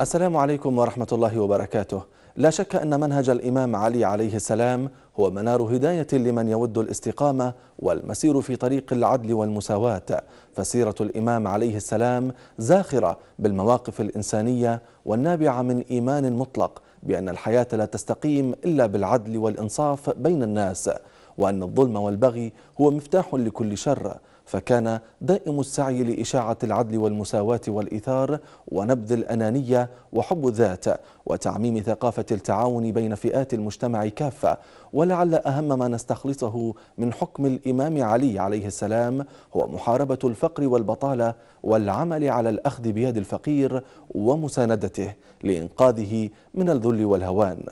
السلام عليكم ورحمة الله وبركاته لا شك أن منهج الإمام علي عليه السلام هو منار هداية لمن يود الاستقامة والمسير في طريق العدل والمساواة فسيرة الإمام عليه السلام زاخرة بالمواقف الإنسانية والنابعة من إيمان مطلق بأن الحياة لا تستقيم إلا بالعدل والإنصاف بين الناس وأن الظلم والبغي هو مفتاح لكل شر فكان دائم السعي لإشاعة العدل والمساواة والإثار ونبذ الأنانية وحب الذات وتعميم ثقافة التعاون بين فئات المجتمع كافة ولعل أهم ما نستخلصه من حكم الإمام علي عليه السلام هو محاربة الفقر والبطالة والعمل على الأخذ بيد الفقير ومساندته لإنقاذه من الذل والهوان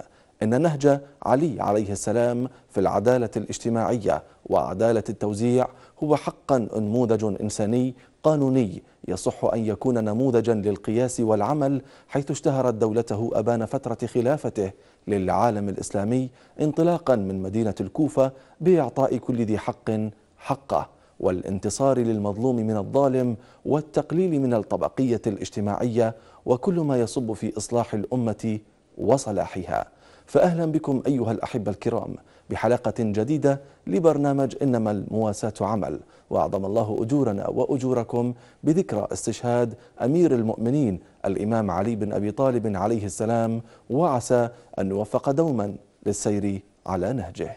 إن نهج علي عليه السلام في العدالة الاجتماعية وعدالة التوزيع هو حقا نموذج إنساني قانوني يصح أن يكون نموذجا للقياس والعمل حيث اشتهرت دولته أبان فترة خلافته للعالم الإسلامي انطلاقا من مدينة الكوفة بإعطاء كل ذي حق حقه والانتصار للمظلوم من الظالم والتقليل من الطبقية الاجتماعية وكل ما يصب في إصلاح الأمة وصلاحها فأهلا بكم أيها الأحبة الكرام بحلقة جديدة لبرنامج إنما المواساة عمل وأعظم الله أجورنا وأجوركم بذكرى استشهاد أمير المؤمنين الإمام علي بن أبي طالب عليه السلام وعسى أن نوفق دوما للسير على نهجه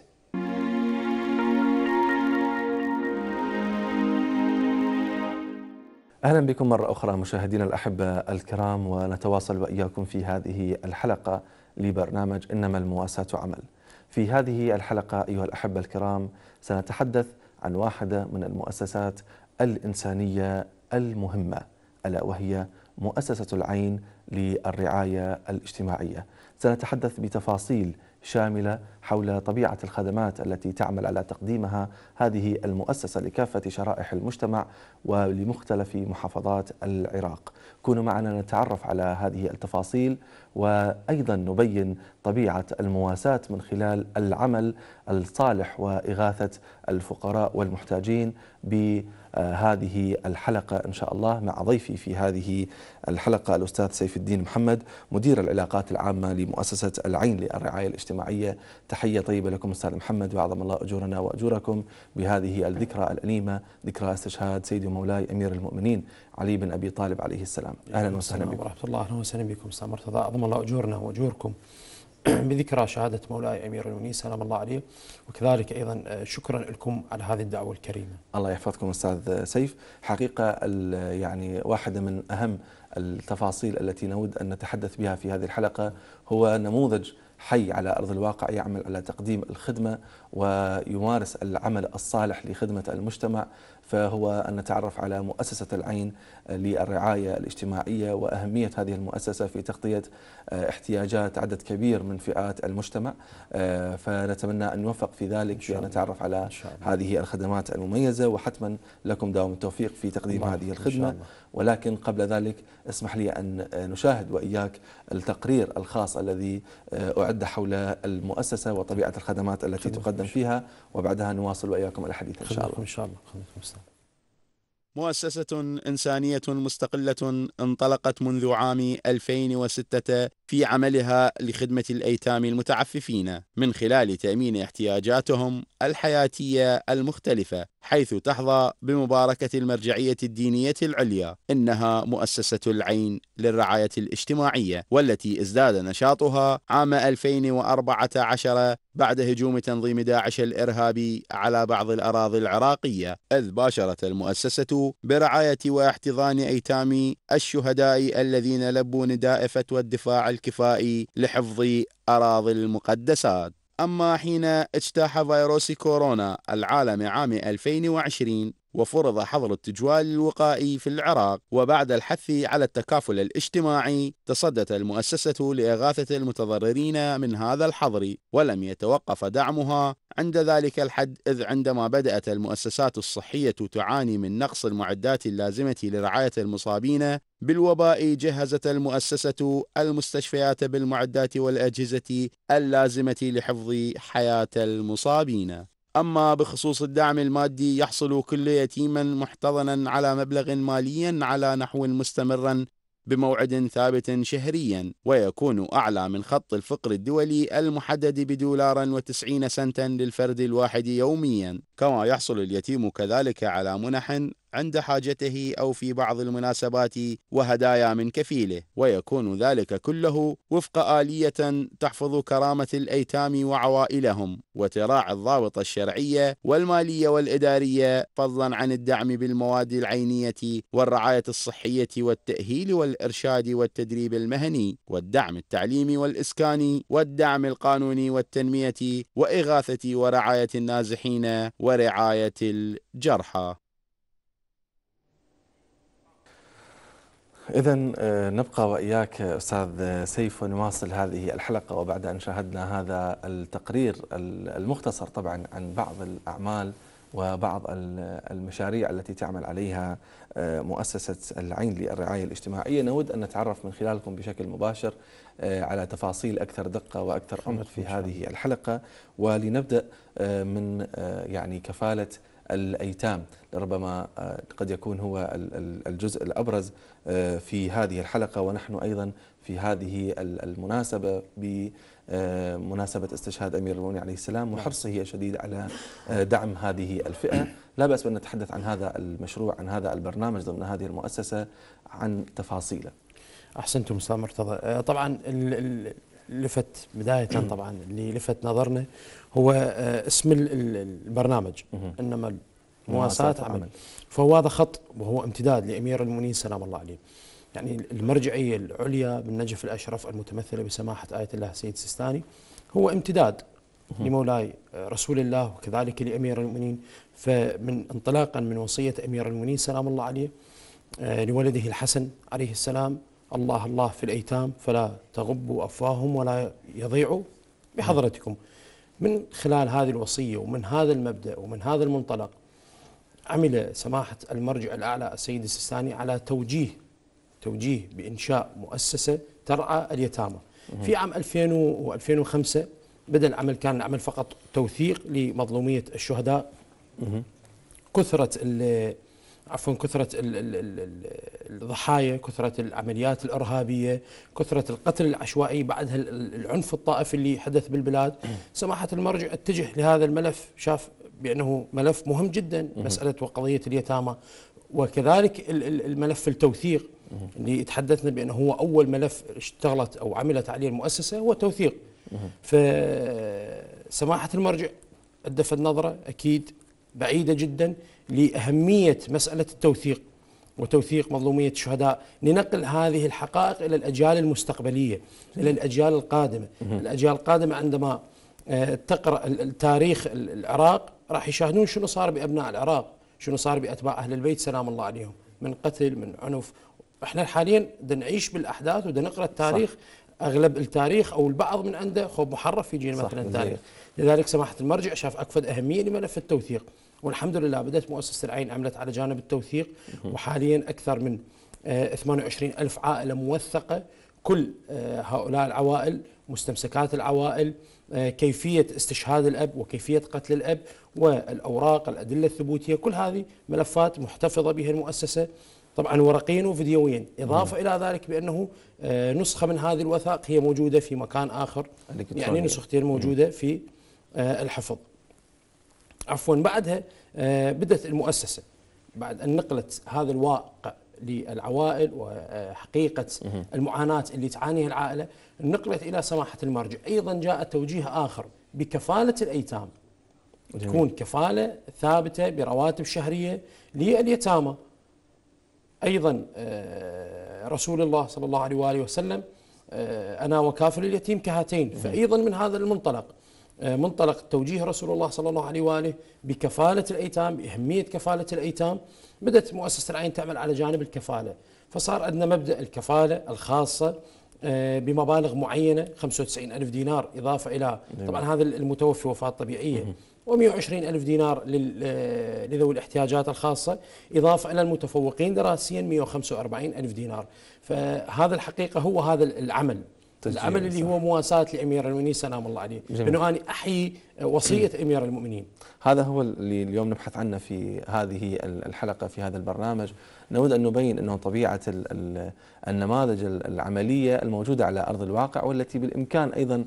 أهلا بكم مرة أخرى مشاهدينا الأحبة الكرام ونتواصل وإياكم في هذه الحلقة لبرنامج إنما المواساة عمل في هذه الحلقة أيها الأحبة الكرام سنتحدث عن واحدة من المؤسسات الإنسانية المهمة ألا وهي مؤسسة العين للرعاية الاجتماعية سنتحدث بتفاصيل شامله حول طبيعه الخدمات التي تعمل على تقديمها هذه المؤسسه لكافه شرائح المجتمع ولمختلف محافظات العراق. كونوا معنا نتعرف على هذه التفاصيل وايضا نبين طبيعه المواساه من خلال العمل الصالح واغاثه الفقراء والمحتاجين ب هذه الحلقة إن شاء الله مع ضيفي في هذه الحلقة الأستاذ سيف الدين محمد مدير العلاقات العامة لمؤسسة العين للرعاية الاجتماعية تحية طيبة لكم أستاذ محمد وعظم الله أجورنا وأجوركم بهذه الذكرى الأليمة ذكرى استشهاد سيدي ومولاي أمير المؤمنين علي بن أبي طالب عليه السلام أهلا وسهلا بكم ورحمة الله أهلا وسهلا بكم أستاذ مرتضى أعظم الله أجورنا وأجوركم بذكرى شهادة مولاي أمير المؤمنين سلام الله عليه وكذلك أيضا آه، شكرا لكم على هذه الدعوة الكريمة الله يحفظكم أستاذ سيف حقيقة يعني واحدة من أهم التفاصيل التي نود أن نتحدث بها في هذه الحلقة هو نموذج حي على أرض الواقع يعمل على تقديم الخدمة ويمارس العمل الصالح لخدمة المجتمع فهو أن نتعرف على مؤسسة العين للرعاية الاجتماعية وأهمية هذه المؤسسة في تغطية آه، احتياجات عدد كبير من فئات المجتمع آه، فنتمنى أن نوفق في ذلك بأن نتعرف على هذه الخدمات المميزة وحتما لكم دوام التوفيق في تقديم هذه الخدمة ولكن قبل ذلك اسمح لي أن آه، نشاهد وإياك التقرير الخاص الذي أعد حول المؤسسة وطبيعة الخدمات التي تقدم فيها وبعدها نواصل وإياكم الحديث إن شاء الله إن شاء الله مؤسسة إنسانية مستقلة انطلقت منذ عام 2006 في عملها لخدمة الأيتام المتعففين من خلال تأمين احتياجاتهم الحياتية المختلفة حيث تحظى بمباركة المرجعية الدينية العليا إنها مؤسسة العين للرعاية الاجتماعية والتي ازداد نشاطها عام 2014 بعد هجوم تنظيم داعش الإرهابي على بعض الأراضي العراقية إذ باشرت المؤسسة برعاية واحتضان أيتام الشهداء الذين لبوا نداء فتوى الدفاع الكفائي لحفظ أراضي المقدسات أما حين اجتاح فيروس كورونا العالم عام 2020 وفرض حظر التجوال الوقائي في العراق وبعد الحث على التكافل الاجتماعي تصدت المؤسسة لإغاثة المتضررين من هذا الحظر ولم يتوقف دعمها عند ذلك الحد إذ عندما بدأت المؤسسات الصحية تعاني من نقص المعدات اللازمة لرعاية المصابين بالوباء جهزت المؤسسة المستشفيات بالمعدات والأجهزة اللازمة لحفظ حياة المصابين أما بخصوص الدعم المادي يحصل كل يتيما محتضنا على مبلغ مالي على نحو مستمر بموعد ثابت شهريا ويكون أعلى من خط الفقر الدولي المحدد بدولار وتسعين سنتا للفرد الواحد يوميا كما يحصل اليتيم كذلك على منح عند حاجته أو في بعض المناسبات وهدايا من كفيله ويكون ذلك كله وفق آلية تحفظ كرامة الأيتام وعوائلهم وتراعي الضابط الشرعية والمالية والإدارية فضلا عن الدعم بالمواد العينية والرعاية الصحية والتأهيل والإرشاد والتدريب المهني والدعم التعليمي والإسكاني والدعم القانوني والتنمية وإغاثة ورعاية النازحين ورعاية الجرحى إذا آه، نبقى وإياك أستاذ سيف ونواصل هذه الحلقة وبعد أن شاهدنا هذا التقرير المختصر طبعا عن بعض الأعمال وبعض المشاريع التي تعمل عليها آه، مؤسسة العين للرعاية الاجتماعية نود أن نتعرف من خلالكم بشكل مباشر آه، على تفاصيل أكثر دقة وأكثر عمق في هذه الحلقة ولنبدأ من يعني كفالة الأيتام لربما آه، قد يكون هو الجزء الأبرز آه، في هذه الحلقة ونحن أيضا في هذه المناسبة بمناسبة آه، استشهاد أمير المؤمنين عليه السلام وحرصه الشديد على دعم هذه الفئة لا بأس بأن نتحدث عن هذا المشروع عن هذا البرنامج ضمن هذه المؤسسة عن تفاصيله أحسنتم أستاذ مرتضى طبعا لفت بداية طبعا اللي لفت نظرنا هو آه، اسم البرنامج إنما مواساة عمل فهو هذا خط وهو امتداد لأمير المؤمنين سلام الله عليه يعني المرجعية العليا بالنجف الأشرف المتمثلة بسماحة آية الله سيد سيستاني هو امتداد لمولاي آه، رسول الله وكذلك لأمير المؤمنين فمن انطلاقا من وصية أمير المؤمنين سلام الله عليه آه، لولده الحسن عليه السلام الله الله في الأيتام فلا تغبوا أفواههم ولا يضيعوا بحضرتكم من خلال هذه الوصية ومن هذا المبدأ ومن هذا المنطلق عمل سماحة المرجع الأعلى السيد السيستاني على توجيه توجيه بإنشاء مؤسسة ترعى اليتامى في عام 2000 و 2005 بدأ العمل كان العمل فقط توثيق لمظلومية الشهداء كثرة عفوا كثرة الضحايا كثرة العمليات الإرهابية كثرة القتل العشوائي بعدها العنف الطائفي اللي حدث بالبلاد سماحة المرجع اتجه لهذا الملف شاف بأنه ملف مهم جدا مسألة وقضية اليتامى وكذلك الملف التوثيق اللي تحدثنا بأنه هو أول ملف اشتغلت أو عملت عليه المؤسسة هو التوثيق فسماحة المرجع الدفت نظرة أكيد بعيدة جدا لأهمية مسألة التوثيق وتوثيق مظلومية الشهداء لنقل هذه الحقائق إلى الأجيال المستقبلية إلى الأجيال القادمة الأجيال القادمة عندما آه، تقرأ التاريخ العراق راح يشاهدون شنو صار بأبناء العراق شنو صار بأتباع أهل البيت سلام الله عليهم من قتل من عنف احنا حاليا بدنا نعيش بالاحداث ونقرا التاريخ صح. اغلب التاريخ او البعض من عنده خوب محرف في جيل مثلا التاريخ لذلك سماحه المرجع شاف اكفد اهميه لملف التوثيق والحمد لله بدأت مؤسسة العين عملت على جانب التوثيق وحاليا أكثر من 28 آه، ألف عائلة موثقة كل آه، هؤلاء العوائل مستمسكات العوائل آه، كيفية استشهاد الأب وكيفية قتل الأب والأوراق الأدلة الثبوتية كل هذه ملفات محتفظة بها المؤسسة طبعا ورقيا وفيديويا إضافة مم. إلى ذلك بأنه نسخة من هذه الوثائق هي موجودة في مكان آخر يعني نسختين موجودة في الحفظ عفوا بعدها آه، بدأت المؤسسة بعد أن نقلت هذا الواقع للعوائل وحقيقة المعاناة اللي تعانيها العائلة نقلت إلى سماحة المرجع أيضا جاء توجيه آخر بكفالة الأيتام تكون كفالة ثابتة برواتب شهرية لليتامى أيضا آه، رسول الله صلى الله عليه وآله وسلم آه، أنا وكافل اليتيم كهاتين فأيضا من هذا المنطلق آه، منطلق توجيه رسول الله صلى الله عليه واله بكفاله الايتام باهميه كفاله الايتام بدات مؤسسه العين تعمل على جانب الكفاله فصار عندنا مبدا الكفاله الخاصه آه، بمبالغ معينه 95 ألف دينار اضافه الى نعم. طبعا هذا المتوفي وفاه طبيعيه و120 ألف دينار آه، لذوي الاحتياجات الخاصة إضافة إلى المتفوقين دراسيا 145 ألف دينار فهذا الحقيقة هو هذا العمل العمل اللي هو مواساة لأمير المؤمنين سلام الله عليه جميل. أنه أنا أحيي وصية أمير المؤمنين هذا هو اللي اليوم نبحث عنه في هذه الحلقة في هذا البرنامج نود أن نبين أنه طبيعة النماذج العملية الموجودة على أرض الواقع والتي بالإمكان أيضا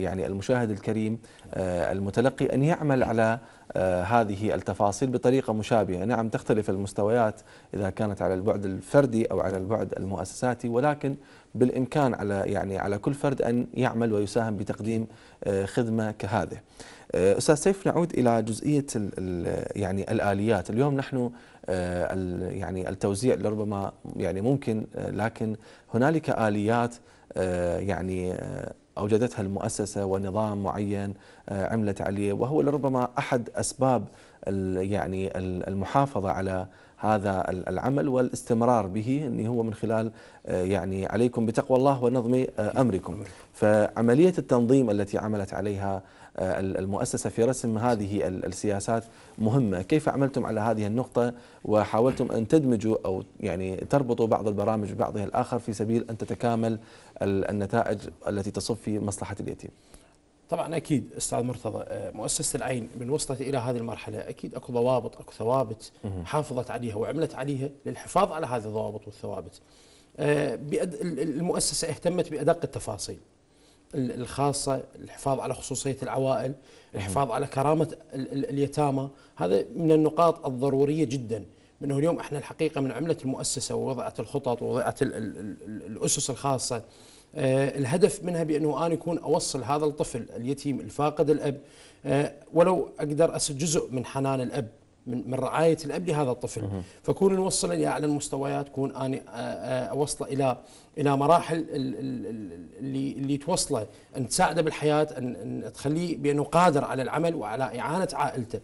يعني المشاهد الكريم آه، المتلقي أن يعمل على آه، هذه التفاصيل بطريقة مشابهة نعم تختلف المستويات إذا كانت على البعد الفردي أو على البعد المؤسساتي ولكن بالإمكان على يعني على كل فرد أن يعمل ويساهم بتقديم آه، خدمة كهذه آه، أستاذ سيف نعود إلى جزئية يعني الآليات اليوم نحن يعني التوزيع لربما يعني ممكن لكن هنالك آليات يعني أوجدتها المؤسسة ونظام معين آه، عملت عليه وهو لربما أحد أسباب يعني المحافظة على هذا العمل والاستمرار به ان هو من خلال آه، يعني عليكم بتقوى الله ونظم آه، امركم فعمليه التنظيم التي عملت عليها المؤسسه في رسم هذه السياسات مهمه كيف عملتم على هذه النقطه وحاولتم ان تدمجوا او يعني تربطوا بعض البرامج ببعضها الاخر في سبيل ان تتكامل النتائج التي تصب في مصلحة اليتيم طبعا اكيد استاذ مرتضى آه، مؤسسه العين من وصلت الى هذه المرحله اكيد اكو ضوابط اكو ثوابت حافظت عليها وعملت عليها للحفاظ على هذه الضوابط والثوابت. آه، المؤسسه اهتمت بادق التفاصيل الخاصه، الحفاظ على خصوصيه العوائل، الحفاظ على كرامه اليتامى، هذا من النقاط الضروريه جدا. من اليوم احنا الحقيقه من عمله المؤسسه ووضعت الخطط ووضعت الاسس الخاصه آه، الهدف منها بانه انا اكون اوصل هذا الطفل اليتيم الفاقد الاب آه، ولو اقدر اسد جزء من حنان الاب من من رعايه الاب لهذا الطفل فكون نوصله اعلى المستويات كون اني آه، اوصله الى الى مراحل اللي اللي توصله ان تساعده بالحياه ان تخليه بانه قادر على العمل وعلى اعانه عائلته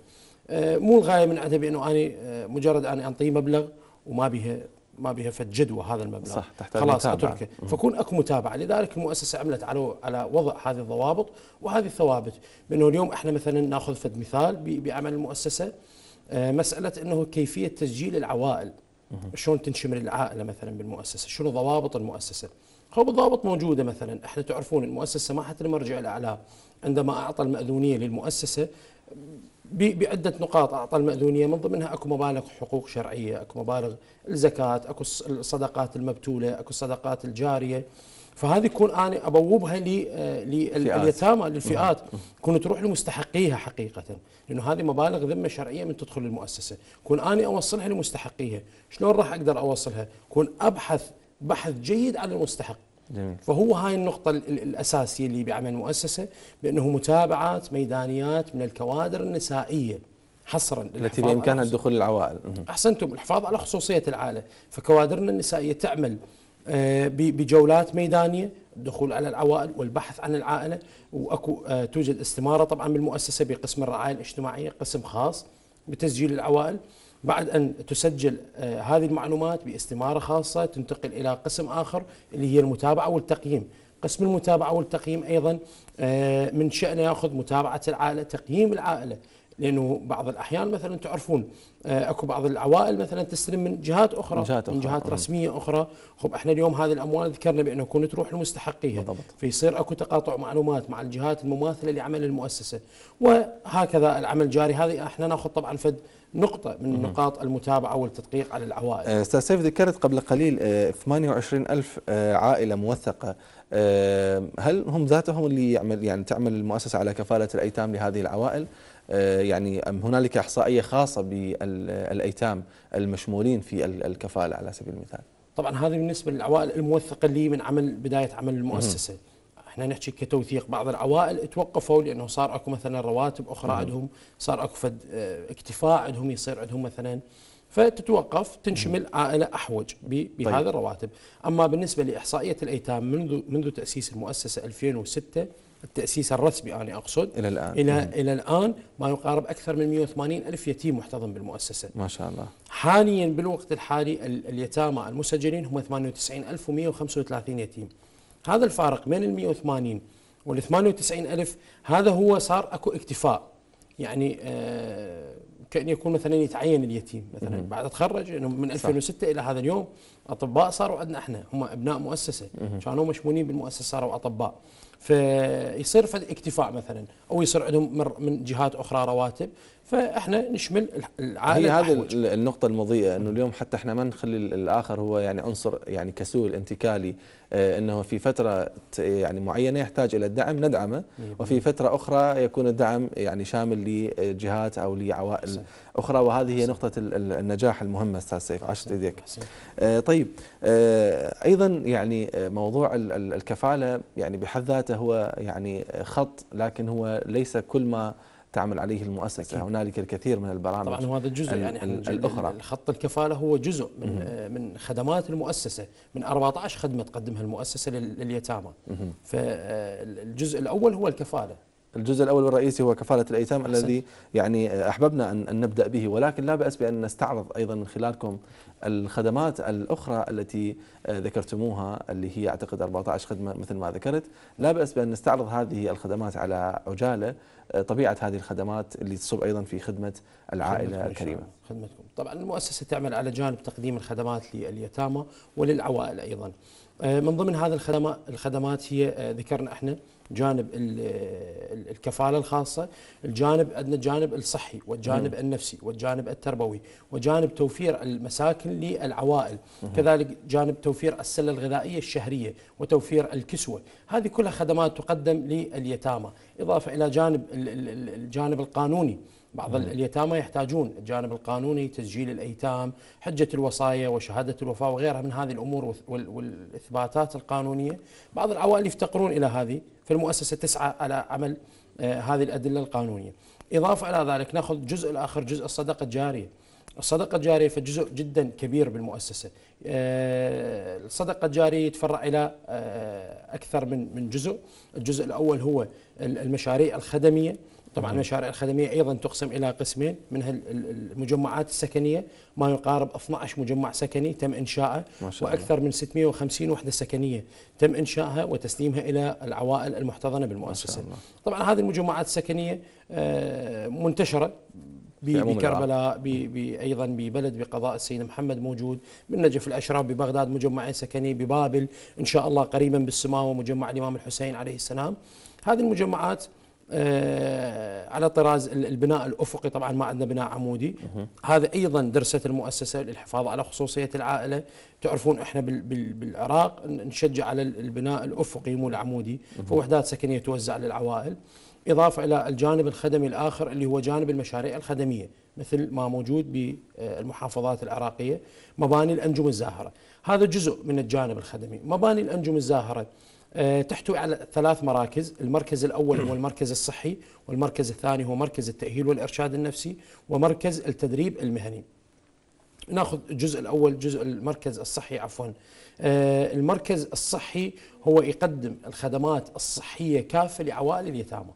مو الغايه من عندها بانه اني مجرد اني انطيه مبلغ وما بها ما بها فد جدوى هذا المبلغ صح تحتاج خلاص اتركه فكون اكو متابعه لذلك المؤسسه عملت على على وضع هذه الضوابط وهذه الثوابت بانه اليوم احنا مثلا ناخذ فد مثال بعمل المؤسسه آه، مساله انه كيفيه تسجيل العوائل شلون تنشمل العائله مثلا بالمؤسسه شنو ضوابط المؤسسه هو بالضابط موجوده مثلا احنا تعرفون المؤسسه ما حتى المرجع الاعلى عندما اعطى الماذونيه للمؤسسه بعده نقاط اعطى الماذونيه من ضمنها اكو مبالغ حقوق شرعيه، اكو مبالغ الزكاه، اكو الصدقات المبتوله، اكو الصدقات الجاريه. فهذه يكون انا ابوبها لليتامى آه، للفئات كون تروح لمستحقيها حقيقه لانه هذه مبالغ ذمه شرعيه من تدخل المؤسسه كون انا اوصلها لمستحقيها شلون راح اقدر اوصلها كون ابحث بحث جيد على المستحق جميل. نعم. فهو هاي النقطة الأساسية اللي بعمل المؤسسة بأنه متابعات ميدانيات من الكوادر النسائية حصرا التي بإمكانها الدخول للعوائل أحسنتم الحفاظ على خصوصية العائلة فكوادرنا النسائية تعمل آه، بجولات ميدانية الدخول على العوائل والبحث عن العائلة وأكو آه، توجد استمارة طبعا بالمؤسسة بقسم الرعاية الاجتماعية قسم خاص بتسجيل العوائل بعد أن تسجل آه، هذه المعلومات باستمارة خاصة تنتقل إلى قسم آخر اللي هي المتابعة والتقييم قسم المتابعة والتقييم أيضا آه، من شأنه يأخذ متابعة العائلة تقييم العائلة لانه بعض الاحيان مثلا تعرفون آه، اكو بعض العوائل مثلا تستلم من جهات اخرى من جهات, أخرى. من جهات رسميه اخرى خب احنا اليوم هذه الاموال ذكرنا بانه تكون تروح لمستحقيها بالضبط. فيصير اكو تقاطع معلومات مع الجهات المماثله لعمل المؤسسه وهكذا العمل جاري هذه احنا ناخذ طبعا فد نقطة من نقاط المتابعة والتدقيق على العوائل أه، أستاذ سيف ذكرت قبل قليل 28 أه، ألف أه، عائلة موثقة هل هم ذاتهم اللي يعمل يعني تعمل المؤسسة على كفالة الأيتام لهذه العوائل يعني أم هنالك إحصائية خاصة بالأيتام المشمولين في الكفالة على سبيل المثال طبعا هذه بالنسبة للعوائل الموثقة اللي من عمل بداية عمل المؤسسة احنا نحكي كتوثيق بعض العوائل توقفوا لانه صار اكو مثلا رواتب اخرى نعم. عندهم صار اكو فد آه، اكتفاء عندهم يصير عندهم مثلا فتتوقف تنشمل نعم. عائله احوج بهذا طيب. الرواتب اما بالنسبه لاحصائيه الايتام منذ منذ تاسيس المؤسسه 2006 التأسيس الرسمي أنا أقصد إلى الآن إلى, مم. نعم. إلى الآن ما يقارب أكثر من 180 ألف يتيم محتضن بالمؤسسة ما شاء الله حاليا بالوقت الحالي اليتامى المسجلين هم 98135 يتيم هذا الفارق بين ال 180 وال 98 ألف هذا هو صار اكو اكتفاء يعني آه كأن يكون مثلا يتعين اليتيم مثلا مم. بعد تخرج انه من 2006 الى هذا اليوم اطباء صاروا عندنا احنا هم ابناء مؤسسه مم. كانوا مشمولين بالمؤسسه صاروا اطباء فيصير في اكتفاء مثلا او يصير عندهم من جهات اخرى رواتب فاحنا نشمل العائله هي هذه النقطة المضيئة انه اليوم حتى احنا ما نخلي الاخر هو يعني عنصر يعني كسول انتكالي آه، انه في فترة يعني معينة يحتاج الى الدعم ندعمه وفي فترة اخرى يكون الدعم يعني شامل لجهات او لعوائل اخرى وهذه هي نقطة النجاح المهمة استاذ سيف عشت ايديك آه، طيب آه، ايضا يعني موضوع الكفالة يعني بحد ذاته ذاته هو يعني خط لكن هو ليس كل ما تعمل عليه المؤسسة أكيد. هنالك الكثير من البرامج طبعا هذا الجزء يعني ال الأخرى الخط الكفالة هو جزء من آه، من خدمات المؤسسة من 14 خدمة تقدمها المؤسسة لليتامى فالجزء آه، الأول هو الكفالة الجزء الأول والرئيسي هو كفالة الأيتام أحسن. الذي يعني أحببنا أن نبدأ به ولكن لا بأس بأن نستعرض أيضا من خلالكم الخدمات الأخرى التي آه، ذكرتموها اللي هي أعتقد 14 خدمة مثل ما ذكرت لا بأس بأن نستعرض هذه الخدمات على عجالة آه، طبيعة هذه الخدمات اللي تصب أيضا في خدمة العائلة الكريمة خدمتكم طبعا المؤسسة تعمل على جانب تقديم الخدمات لليتامى وللعوائل أيضا آه، من ضمن هذه الخدمات هي ذكرنا احنا جانب الكفاله الخاصه، الجانب عندنا الجانب الصحي والجانب مم. نعم. النفسي والجانب التربوي وجانب توفير المساكن للعوائل، مم. كذلك جانب توفير السله الغذائيه الشهريه وتوفير الكسوه، هذه كلها خدمات تقدم لليتامى، اضافه الى جانب الجانب القانوني بعض اليتامى يحتاجون الجانب القانوني تسجيل الايتام حجه الوصايا وشهاده الوفاه وغيرها من هذه الامور والاثباتات القانونيه بعض العوائل يفتقرون الى هذه فالمؤسسه تسعى على عمل آه، هذه الادله القانونيه اضافه الى ذلك ناخذ جزء الاخر جزء الصدقه الجاريه الصدقة الجارية فجزء جدا كبير بالمؤسسة آه، الصدقة الجارية يتفرع إلى آه، أكثر من من جزء الجزء الأول هو المشاريع الخدمية طبعا نعم. المشاريع الخدميه ايضا تقسم الى قسمين منها المجمعات السكنيه ما يقارب 12 مجمع سكني تم انشائه واكثر من 650 وحده سكنيه تم انشائها وتسليمها الى العوائل المحتضنه بالمؤسسه. طبعا هذه المجمعات السكنيه آه، منتشره بكربلاء ايضا ببلد بقضاء السيد محمد موجود بالنجف الاشراف ببغداد مجمع سكني ببابل ان شاء الله قريبا بالسماوه مجمع الامام الحسين عليه السلام هذه المجمعات آه، على طراز البناء الافقي طبعا ما عندنا بناء عمودي هذا ايضا درست المؤسسه للحفاظ على خصوصيه العائله تعرفون احنا بالعراق نشجع على البناء الافقي مو العمودي فوحدات سكنيه توزع للعوائل اضافه الى الجانب الخدمي الاخر اللي هو جانب المشاريع الخدميه مثل ما موجود بالمحافظات العراقيه مباني الانجم الزاهره هذا جزء من الجانب الخدمي مباني الانجم الزاهره آه، تحتوي على ثلاث مراكز المركز الأول هو المركز الصحي والمركز الثاني هو مركز التأهيل والإرشاد النفسي ومركز التدريب المهني ناخذ الجزء الاول جزء المركز الصحي عفوا آه، المركز الصحي هو يقدم الخدمات الصحيه كافه لعوائل اليتامى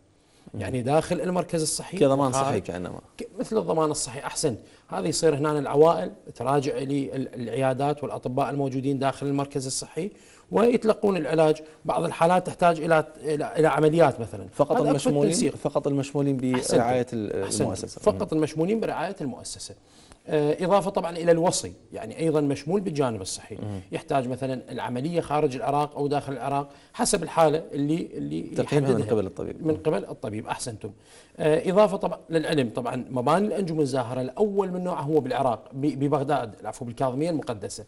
يعني داخل المركز الصحي كضمان صحي كانما مثل الضمان الصحي احسن هذا يصير هنا العوائل تراجع للعيادات والاطباء الموجودين داخل المركز الصحي ويتلقون العلاج بعض الحالات تحتاج الى الى عمليات مثلا فقط المشمولين فقط المشمولين برعايه المؤسسه فقط المشمولين برعايه المؤسسه آه، إضافة طبعا إلى الوصي يعني أيضا مشمول بالجانب الصحي يحتاج مثلا العملية خارج العراق أو داخل العراق حسب الحالة اللي اللي تقييمها من قبل الطبيب من قبل الطبيب أحسنتم آه، إضافة طبعا للعلم طبعا مباني الأنجمة الزاهرة الأول من نوعه هو بالعراق ببغداد العفو بالكاظمية المقدسة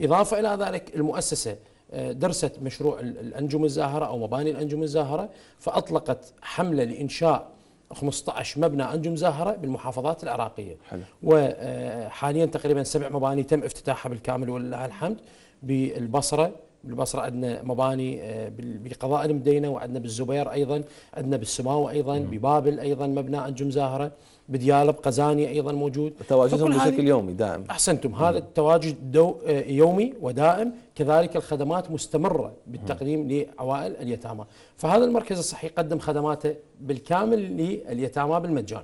إضافة إلى ذلك المؤسسة درست مشروع الأنجم الزاهرة أو مباني الأنجم الزاهرة فأطلقت حملة لإنشاء 15 مبنى أنجم زاهرة بالمحافظات العراقية حلو. وحاليا آه، تقريبا سبع مباني تم افتتاحها بالكامل ولله الحمد بالبصرة بالبصره عندنا مباني آه، بقضاء المدينه وعندنا بالزبير ايضا عندنا بالسماوه ايضا مم. ببابل ايضا مبنى انجم زاهره بديالب قزاني ايضا موجود تواجدهم بشكل يومي دائم احسنتم مم. هذا التواجد دو آه، يومي ودائم كذلك الخدمات مستمره بالتقديم لعوائل اليتامى فهذا المركز الصحي قدم خدماته بالكامل لليتامى بالمجان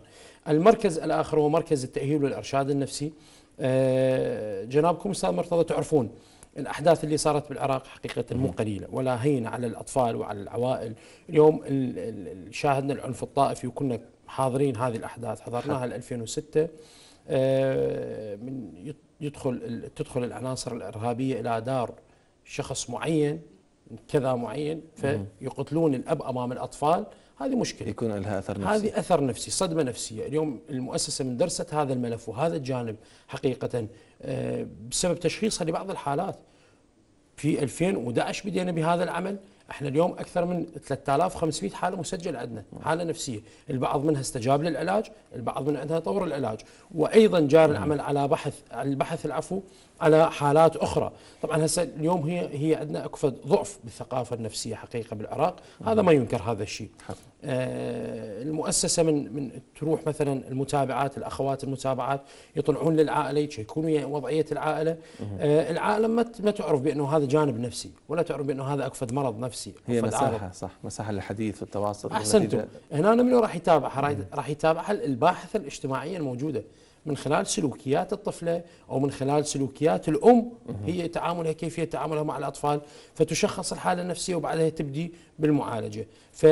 المركز الاخر هو مركز التاهيل والارشاد النفسي آه، جنابكم استاذ مرتضى تعرفون الأحداث اللي صارت بالعراق حقيقة مو قليلة ولا هين على الأطفال وعلى العوائل اليوم شاهدنا العنف الطائفي وكنا حاضرين هذه الأحداث حضرناها 2006 آه، من يدخل تدخل العناصر الإرهابية إلى دار شخص معين كذا معين فيقتلون الأب أمام الأطفال هذه مشكله يكون لها اثر نفسي هذه اثر نفسي صدمه نفسيه اليوم المؤسسه من درست هذا الملف وهذا الجانب حقيقه آه، بسبب تشخيصها لبعض الحالات في 2011 بدينا يعني بهذا العمل احنا اليوم اكثر من 3500 حاله مسجله عندنا حاله نفسيه البعض منها استجاب للعلاج البعض منها عندها طور العلاج وايضا جار العمل على بحث البحث العفو على حالات اخرى طبعا هسه اليوم هي هي عندنا اكفد ضعف بالثقافه النفسيه حقيقه بالعراق هذا ما ينكر هذا الشيء آه، المؤسسه من من تروح مثلا المتابعات الاخوات المتابعات يطلعون للعائله يشيكون وضعيه العائله آه، العائله ما ما تعرف بانه هذا جانب نفسي ولا تعرف بانه هذا اكفد مرض نفسي هي مساحه صح مساحه للحديث والتواصل احسنتم هنا منو راح يتابعها راح يتابعها الباحثه الاجتماعيه الموجوده من خلال سلوكيات الطفله او من خلال سلوكيات الام هي تعاملها كيفيه تعاملها مع الاطفال فتشخص الحاله النفسيه وبعدها تبدي بالمعالجه ف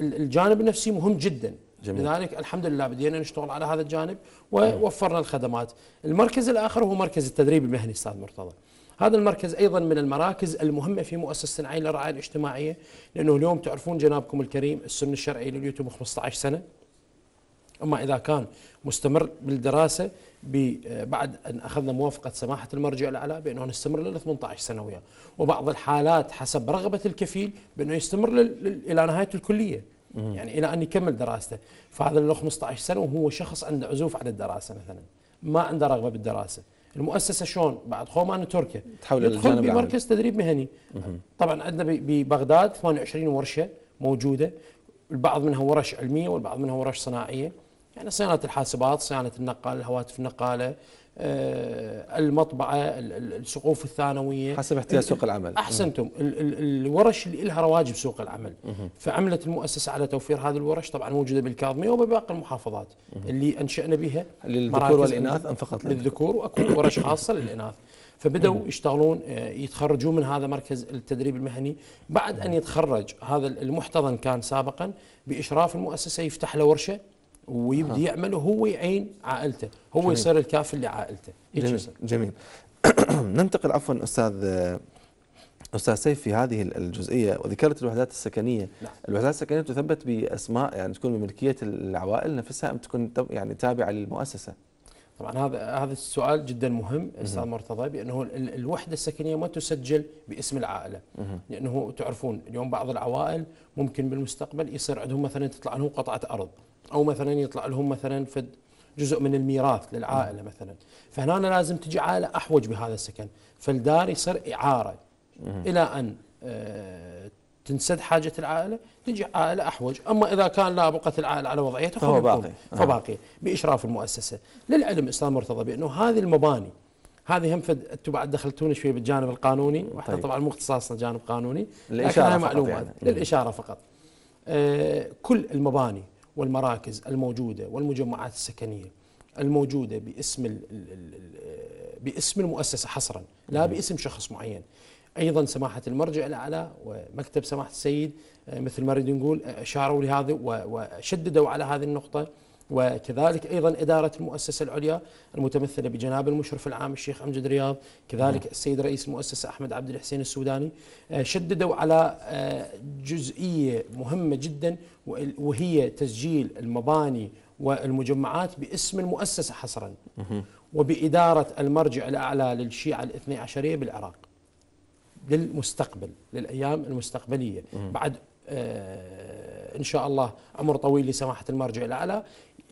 الجانب النفسي مهم جدا جميل. لذلك الحمد لله بدينا نشتغل على هذا الجانب نعم. ووفرنا الخدمات المركز الآخر هو مركز التدريب المهني أستاذ مرتضى هذا المركز أيضا من المراكز المهمة في مؤسسة العين للرعاية الاجتماعية لأنه اليوم تعرفون جنابكم الكريم السن الشرعي لليوتيوب 15 سنة أما إذا كان مستمر بالدراسة بعد ان اخذنا موافقه سماحه المرجع الاعلى بانه نستمر لل 18 سنويه، وبعض الحالات حسب رغبه الكفيل بانه يستمر الى نهايه الكليه، يعني الى ان يكمل دراسته، فهذا له 15 سنه وهو شخص عنده عزوف عن الدراسه مثلا، ما عنده رغبه بالدراسه، المؤسسه شلون بعد خومان تركيا تحول يدخل بمركز تدريب مهني طبعا عندنا ببغداد 28 ورشه موجوده البعض منها ورش علميه والبعض منها ورش صناعيه يعني صيانه الحاسبات، صيانه النقال، الهواتف النقاله، آه، المطبعه، السقوف الثانويه حسب احتياج سوق العمل احسنتم، الورش اللي لها رواج بسوق العمل، فعملت المؤسسه على توفير هذه الورش طبعا موجوده بالكاظميه وباقي المحافظات اللي انشانا بها للذكور والاناث ام فقط للذكور واكو ورش خاصه للاناث. فبدأوا يشتغلون آه، يتخرجون من هذا مركز التدريب المهني بعد أن يتخرج هذا المحتضن كان سابقا بإشراف المؤسسة يفتح له ورشة ويبدي آه. يعمله هو يعين عائلته هو جميل. يصير الكافي لعائلته جميل, جميل. ننتقل عفوا استاذ استاذ سيف في هذه الجزئيه وذكرت الوحدات السكنيه لا. نعم. الوحدات السكنيه تثبت باسماء يعني تكون بملكيه العوائل نفسها ام تكون يعني تابعه للمؤسسه طبعا هذا هذا السؤال جدا مهم استاذ مرتضى بانه الوحده السكنيه ما تسجل باسم العائله لانه تعرفون اليوم بعض العوائل ممكن بالمستقبل يصير عندهم مثلا تطلع لهم قطعه ارض او مثلا يطلع لهم مثلا فد جزء من الميراث للعائله مثلا فهنا لازم تجي عائله احوج بهذا السكن فالدار يصير اعاره الى ان آه، تنسد حاجه العائله تجي عائله احوج اما اذا كان لا بقت العائله على وضعيتها فهو باقي فباقي نعم. باشراف المؤسسه للعلم استاذ مرتضى بانه هذه المباني هذه هم فد انتم بعد دخلتونا شويه بالجانب القانوني واحنا طيب. طبعا مو اختصاصنا جانب قانوني للاشاره فقط يعني. للاشاره فقط آه كل المباني والمراكز الموجوده والمجمعات السكنيه الموجوده باسم باسم المؤسسه حصرا لا باسم شخص معين ايضا سماحه المرجع الاعلى ومكتب سماحه السيد آه، مثل ما نريد نقول اشاروا آه، لهذا وشددوا على هذه النقطه وكذلك أيضا إدارة المؤسسة العليا المتمثلة بجناب المشرف العام الشيخ أمجد رياض كذلك نعم. السيد رئيس المؤسسة أحمد عبد الحسين السوداني آه، شددوا على آه، جزئية مهمة جدا وهي تسجيل المباني والمجمعات باسم المؤسسة حصرا وبإدارة المرجع الأعلى للشيعة الاثني عشرية بالعراق للمستقبل للأيام المستقبلية بعد آه، إن شاء الله عمر طويل لسماحة المرجع الأعلى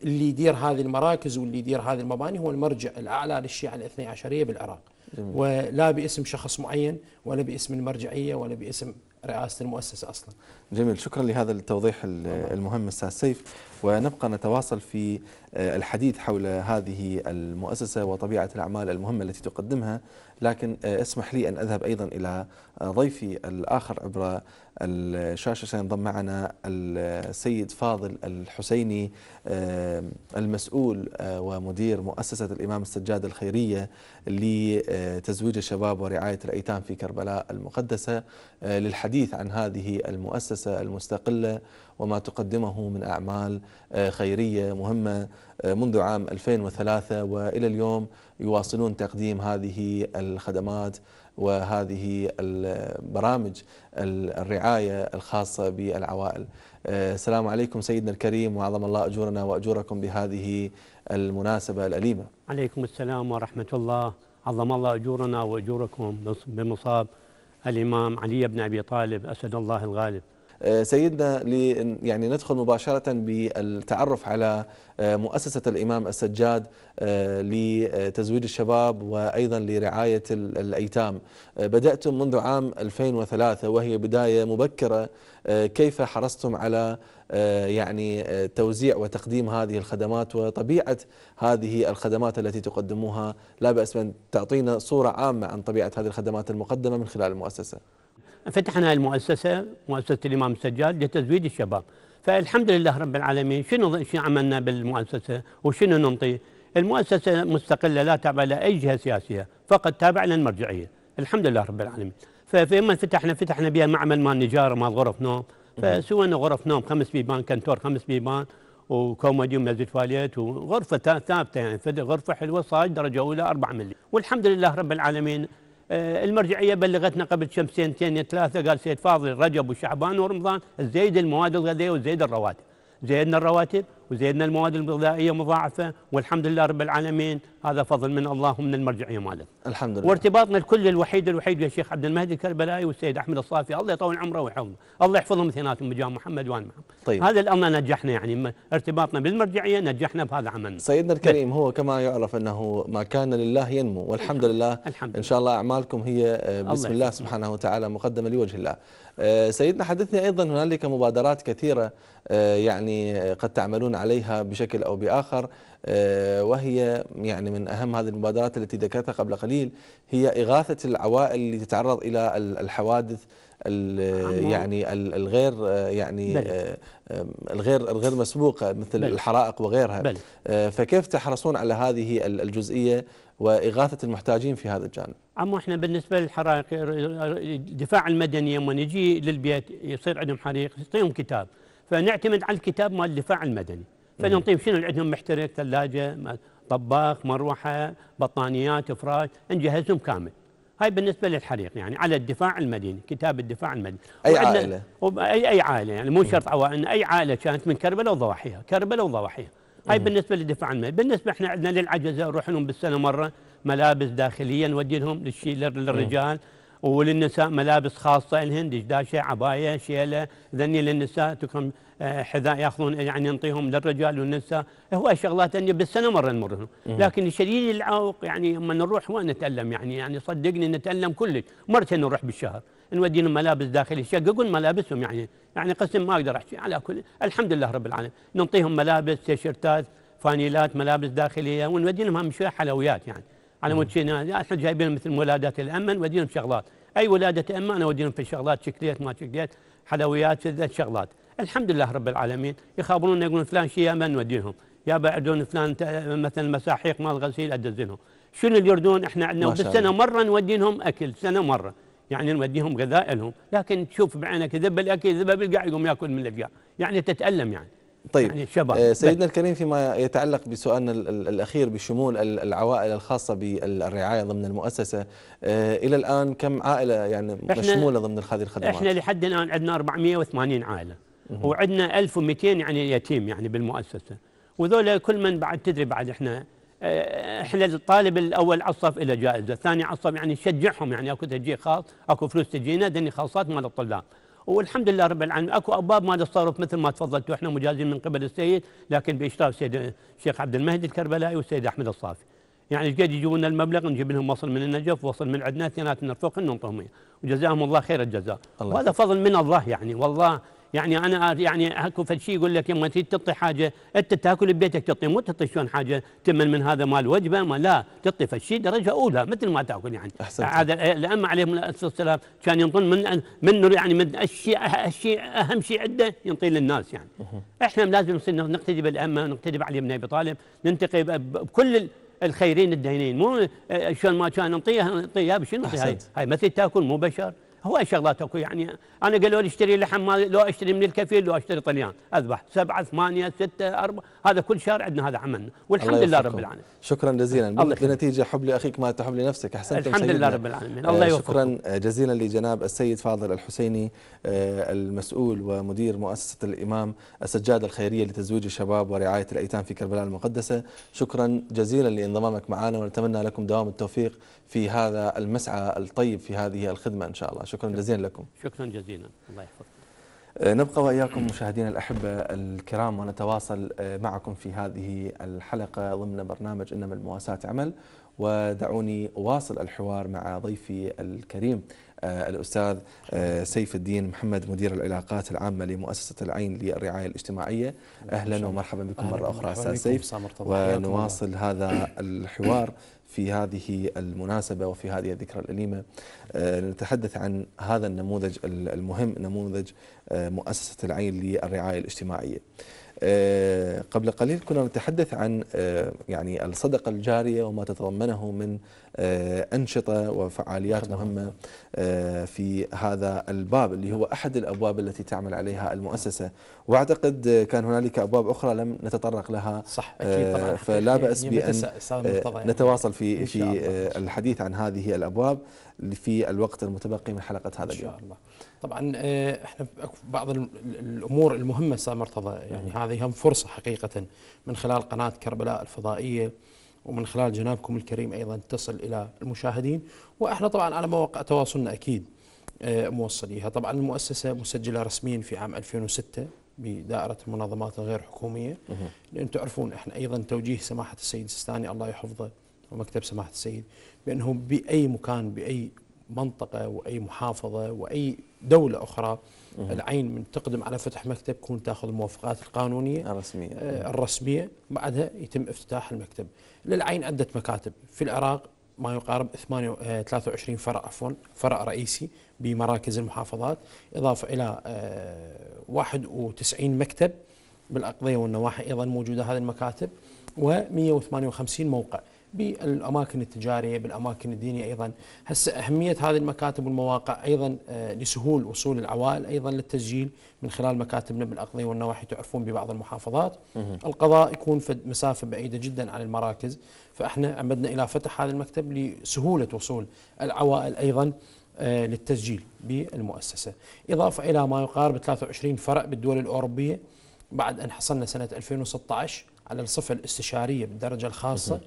اللي يدير هذه المراكز واللي يدير هذه المباني هو المرجع الاعلى للشيعه الاثني عشريه بالعراق جميل. ولا باسم شخص معين ولا باسم المرجعيه ولا باسم رئاسه المؤسسه اصلا. جميل شكرا لهذا التوضيح المهم استاذ سيف. ونبقى نتواصل في آه، الحديث حول هذه المؤسسة وطبيعة الأعمال المهمة التي تقدمها لكن آه، اسمح لي أن أذهب أيضا إلى آه، ضيفي الآخر عبر الشاشة سينضم معنا السيد فاضل الحسيني المسؤول ومدير مؤسسة الإمام السجاد الخيرية لتزويج الشباب ورعاية الأيتام في كربلاء المقدسة للحديث عن هذه المؤسسة المستقلة وما تقدمه من أعمال آه، خيرية مهمة آه، منذ عام 2003 وإلى اليوم يواصلون تقديم هذه الخدمات وهذه البرامج الرعاية الخاصة بالعوائل آه، السلام عليكم سيدنا الكريم وعظم الله أجورنا وأجوركم بهذه المناسبة الأليمة عليكم السلام ورحمة الله عظم الله أجورنا وأجوركم بمصاب الإمام علي بن أبي طالب أسد الله الغالب آه، سيدنا يعني ندخل مباشرة بالتعرف على آه، مؤسسة الإمام السجاد آه، لتزويد الشباب وأيضا لرعاية الأيتام بدأتم منذ عام 2003 وهي بداية مبكرة كيف حرصتم على يعني توزيع وتقديم هذه الخدمات وطبيعة هذه الخدمات التي تقدموها لا بأس من تعطينا صورة عامة عن طبيعة هذه الخدمات المقدمة من خلال المؤسسة فتحنا المؤسسة مؤسسة الإمام السجاد لتزويد الشباب فالحمد لله رب العالمين شنو شنو عملنا بالمؤسسة وشنو ننطي المؤسسة مستقلة لا تابعة لأي جهة سياسية فقط تابعة للمرجعية الحمد لله رب العالمين فيما فتحنا فتحنا بها معمل مال نجارة مال غرف نوم فسوينا غرف نوم خمس بيبان كنتور خمس بيبان وكومودي ومسجد فاليت وغرفه ثابته يعني غرفه حلوه صاج درجه اولى 4 ملي والحمد لله رب العالمين آه، المرجعيه بلغتنا قبل كم سنتين ثلاثه قال سيد فاضل رجب وشعبان ورمضان زيد المواد الغذائيه وزيد الرواتب زيدنا الرواتب وزيدنا المواد الغذائيه مضاعفه والحمد لله رب العالمين هذا فضل من الله ومن المرجعيه ماله الحمد لله. وارتباطنا الكل الوحيد الوحيد يا شيخ عبد المهدي الكربلائي والسيد احمد الصافي الله يطول عمره ويحفظه، الله يحفظهم اثنيناتهم بجاه محمد وان محمد. طيب. هذا الامر نجحنا يعني ارتباطنا بالمرجعيه نجحنا بهذا عملنا. سيدنا الكريم هو كما يعرف انه ما كان لله ينمو والحمد نعم. لله الحمد لله. ان شاء الله اعمالكم هي آه، بسم الله, الله سبحانه وتعالى مقدمه لوجه الله. آه، سيدنا حدثني أيضا هنالك مبادرات كثيرة آه، يعني قد تعملون عليها بشكل أو بآخر آه، وهي يعني من أهم هذه المبادرات التي ذكرتها قبل قليل هي إغاثة العوائل اللي تتعرض إلى الحوادث يعني الغير يعني بل. الغير الغير مسبوقه مثل الحرائق وغيرها فكيف تحرصون على هذه الجزئيه واغاثه المحتاجين في هذا الجانب؟ عمو احنا بالنسبه للحرائق الدفاع المدني لما نجي للبيت يصير عندهم حريق نعطيهم كتاب فنعتمد على الكتاب مال الدفاع المدني فنعطيهم شنو اللي عندهم محترق ثلاجه طباخ مروحه بطانيات فراش نجهزهم كامل هاي بالنسبه للحريق يعني على الدفاع المدني كتاب الدفاع المدني اي عائله اي اي عائله يعني مو شرط عوائل اي عائله كانت من كربلاء وضواحيها كربلاء وضواحيها هاي بالنسبه للدفاع المدني بالنسبه احنا عندنا للعجزه نروح لهم بالسنه مره ملابس داخليا لهم للشيء للرجال وللنساء ملابس خاصة لهن دشداشة عباية شيلة ذني للنساء تكرم آه، حذاء ياخذون يعني نعطيهم للرجال والنساء هو شغلات أني بالسنة مرة نمر لكن شديد العوق يعني لما نروح وين نتألم يعني يعني صدقني نتألم كلش مرتين نروح بالشهر نودي لهم ملابس داخلية يشققون ملابسهم يعني يعني قسم ما أقدر أحكي على كل الحمد لله رب العالمين نعطيهم ملابس تيشرتات فانيلات ملابس داخلية ونودي لهم شوية حلويات يعني على مود شيء احنا جايبين مثل ولادات الامن وديهم شغلات اي ولاده امن انا وديهم في شغلات شكليات ما شكليات حلويات كذا شغلات الحمد لله رب العالمين يخابرونا يقولون فلان شيء امن نوديهم يا بعدون فلان مثلا مساحيق مال غسيل ادزنهم شنو اللي يردون احنا عندنا بالسنه مره نوديهم اكل سنه مره يعني نوديهم غذاء لهم لكن تشوف بعينك ذب الاكل ذبه بالقاع يقوم ياكل من الافياء يعني تتالم يعني طيب يعني شبه آه، سيدنا الكريم فيما يتعلق بسؤالنا الأخير بشمول العوائل الخاصة بالرعاية ضمن المؤسسة آه، إلى الآن كم عائلة يعني مشمولة ضمن هذه الخدمات؟ إحنا لحد الآن عندنا 480 عائلة وعندنا 1200 يعني يتيم يعني بالمؤسسة وذولا كل من بعد تدري بعد إحنا آه، احنا الطالب الاول عصف له جائزه، الثاني عصف يعني نشجعهم يعني اكو تشجيع خاص، اكو فلوس تجينا دني خاصات مال الطلاب، والحمد لله رب العالمين اكو ابواب ما تصرف مثل ما تفضلتوا احنا مجازين من قبل السيد لكن باشراف السيد الشيخ عبد المهدي الكربلائي والسيد احمد الصافي يعني قد يجيبون المبلغ نجيب لهم وصل من النجف وصل من عندنا اثنيناتنا نرفقهم ونعطيهم وجزاهم الله خير الجزاء الله وهذا فضل من الله يعني والله يعني انا يعني اكو فد شيء يقول لك لما تريد تطي حاجه انت تاكل ببيتك تطي مو تطي شلون حاجه تمن من هذا مال وجبه ما لا تطي فد شيء درجه اولى مثل ما تاكل يعني هذا إيه، الائمه عليهم الصلاه والسلام كان ينطون من من يعني من الشيء الشيء اهم شيء عنده ينطي للناس يعني احنا لازم نصير نقتدي بالائمه نقتدي بعلي بن ابي طالب ننتقي بكل الخيرين الدينين مو إيه، شلون ما كان نعطيها نعطيها بشنو هاي هاي مثل تاكل مو بشر هو شغلات اكو يعني انا قالوا لي اشتري لحم ما لو اشتري من الكفيل لو اشتري طليان اذبح سبعه ثمانيه سته اربعه هذا كل شهر عندنا هذا عملنا والحمد لله رب العالمين شكرا جزيلا بالنتيجه حب لاخيك ما تحب لنفسك احسنت الحمد لله رب العالمين الله آه، يوفقك شكرا آه، جزيلا لجناب السيد فاضل الحسيني آه، المسؤول ومدير مؤسسه الامام السجاده الخيريه لتزويج الشباب ورعايه الايتام في كربلاء المقدسه شكرا جزيلا لانضمامك معنا ونتمنى لكم دوام التوفيق في هذا المسعى الطيب في هذه الخدمه ان شاء الله شكرا شكرا جزيلا لكم شكرا جزيلا الله يحفظك أه، نبقى وإياكم مشاهدينا الأحبة الكرام ونتواصل أه، معكم في هذه الحلقة ضمن برنامج إنما المواساة عمل ودعوني أواصل الحوار مع ضيفي الكريم أه، الأستاذ سيف الدين محمد مدير العلاقات العامة لمؤسسة العين للرعاية الاجتماعية أهلا ومرحبا بكم مرة أخرى أستاذ سيف ونواصل هذا الحوار في هذه المناسبة وفي هذه الذكرى الأليمة آه، نتحدث عن هذا النموذج المهم نموذج آه، مؤسسة العين للرعاية الاجتماعية آه، قبل قليل كنا نتحدث عن آه، يعني الصدقة الجارية وما تتضمنه من آه، أنشطة وفعاليات مهمة في هذا الباب اللي هو أحد الأبواب التي تعمل عليها المؤسسة وأعتقد كان هنالك أبواب أخرى لم نتطرق لها صح أكيد طبعا فلا بأس نعم، نعم. بأن يعني. نتواصل في في الحديث عن هذه الأبواب في الوقت المتبقي من حلقة هذا اليوم إن شاء الله طبعا آه، احنا بعض الأمور المهمة أستاذ مرتضى يعني نعم. هذه هم فرصة حقيقة من خلال قناة كربلاء الفضائية ومن خلال جنابكم الكريم أيضا تصل إلى المشاهدين وإحنا طبعا على مواقع تواصلنا أكيد آه، موصليها طبعا المؤسسة مسجلة رسميا في عام 2006 بدائرة المنظمات الغير حكومية لأن تعرفون احنا أيضا توجيه سماحة السيد السيستاني الله يحفظه ومكتب سماحه السيد بانه باي مكان باي منطقه واي محافظه واي دوله اخرى العين من تقدم على فتح مكتب تكون تاخذ الموافقات القانونيه الرسميه آه الرسميه بعدها يتم افتتاح المكتب للعين عده مكاتب في العراق ما يقارب 23 آه، فرع عفوا فرع رئيسي بمراكز المحافظات اضافه الى 91 آه، مكتب بالاقضيه والنواحي ايضا موجوده هذه المكاتب و158 موقع بالاماكن التجاريه بالاماكن الدينيه ايضا هسه اهميه هذه المكاتب والمواقع ايضا آه، لسهول وصول العوائل ايضا للتسجيل من خلال مكاتبنا بالاقضيه والنواحي تعرفون ببعض المحافظات القضاء يكون في مسافه بعيده جدا عن المراكز فاحنا عمدنا الى فتح هذا المكتب لسهوله وصول العوائل ايضا آه، للتسجيل بالمؤسسه اضافه الى ما يقارب 23 فرع بالدول الاوروبيه بعد ان حصلنا سنه 2016 على الصفه الاستشاريه بالدرجه الخاصه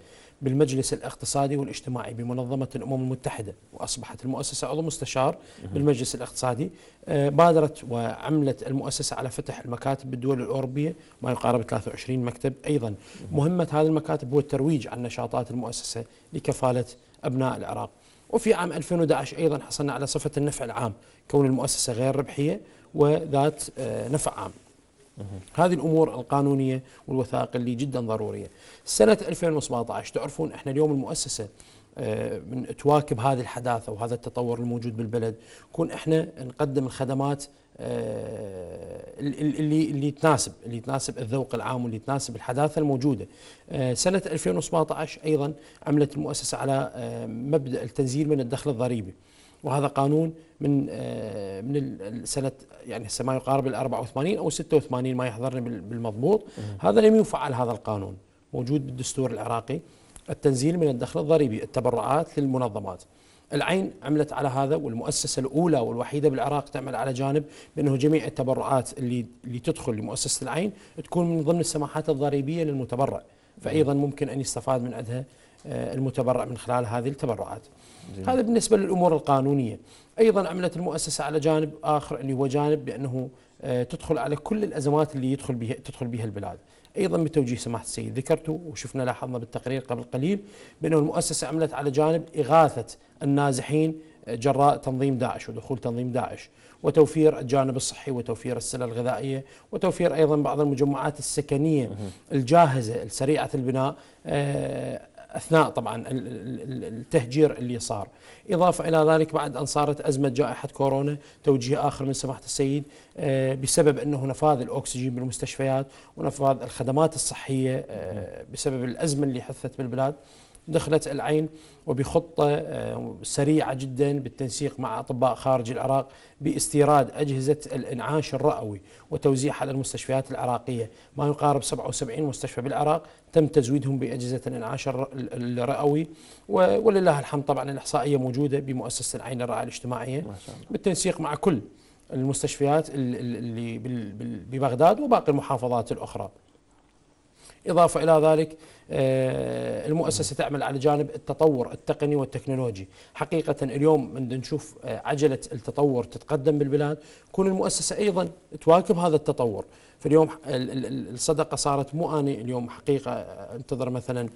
بالمجلس الاقتصادي والاجتماعي بمنظمة الأمم المتحدة وأصبحت المؤسسة عضو مستشار بالمجلس الاقتصادي آه، بادرت وعملت المؤسسة على فتح المكاتب بالدول الأوروبية ما يقارب 23 مكتب أيضا مهمة هذه المكاتب هو الترويج عن نشاطات المؤسسة لكفالة أبناء العراق وفي عام 2011 أيضا حصلنا على صفة النفع العام كون المؤسسة غير ربحية وذات آه، نفع عام هذه الامور القانونيه والوثائق اللي جدا ضروريه. سنه 2017 تعرفون احنا اليوم المؤسسه آه، من تواكب هذه الحداثه وهذا التطور الموجود بالبلد، نكون احنا نقدم الخدمات آه، اللي اللي تناسب اللي تناسب الذوق العام واللي تناسب الحداثه الموجوده. آه، سنه 2017 ايضا عملت المؤسسه على مبدا التنزيل من الدخل الضريبي. وهذا قانون من آه، من سنه يعني هسه ما يقارب ال 84 او 86 ما يحضرني بالمضبوط هذا لم يفعل هذا القانون موجود بالدستور العراقي التنزيل من الدخل الضريبي التبرعات للمنظمات العين عملت على هذا والمؤسسة الأولى والوحيدة بالعراق تعمل على جانب بأنه جميع التبرعات اللي, اللي تدخل لمؤسسة العين تكون من ضمن السماحات الضريبية للمتبرع فأيضا ممكن أن يستفاد من عندها آه، المتبرع من خلال هذه التبرعات جميل. هذا بالنسبة للأمور القانونية أيضا عملت المؤسسة على جانب آخر اللي هو جانب بأنه آه، تدخل على كل الأزمات اللي يدخل بها, تدخل بها البلاد ايضا بتوجيه سماحه السيد ذكرته وشفنا لاحظنا بالتقرير قبل قليل بانه المؤسسه عملت على جانب اغاثه النازحين آه، جراء تنظيم داعش ودخول تنظيم داعش وتوفير الجانب الصحي وتوفير السلة الغذائية وتوفير أيضا بعض المجمعات السكنية الجاهزة السريعة البناء آه، اثناء طبعا التهجير اللي صار، اضافه الى ذلك بعد ان صارت ازمه جائحه كورونا توجيه اخر من سماحه السيد آه، بسبب انه نفاذ الاكسجين بالمستشفيات ونفاذ الخدمات الصحيه آه، بسبب الازمه اللي حثت بالبلاد دخلت العين وبخطة آه، سريعة جدا بالتنسيق مع أطباء خارج العراق باستيراد أجهزة الإنعاش الرئوي وتوزيعها على المستشفيات العراقية ما يقارب 77 مستشفى بالعراق تم تزويدهم بأجهزة الإنعاش الرئوي ولله الحمد طبعا الإحصائية موجودة بمؤسسة العين الرعاية الاجتماعية بالتنسيق مع كل المستشفيات اللي ببغداد وباقي المحافظات الأخرى إضافة إلى ذلك آه، المؤسسة تعمل على جانب التطور التقني والتكنولوجي حقيقة اليوم من نشوف آه، عجلة التطور تتقدم بالبلاد تكون المؤسسة أيضا تواكب هذا التطور فاليوم الصدقة صارت مو أنا اليوم حقيقة آه، انتظر مثلا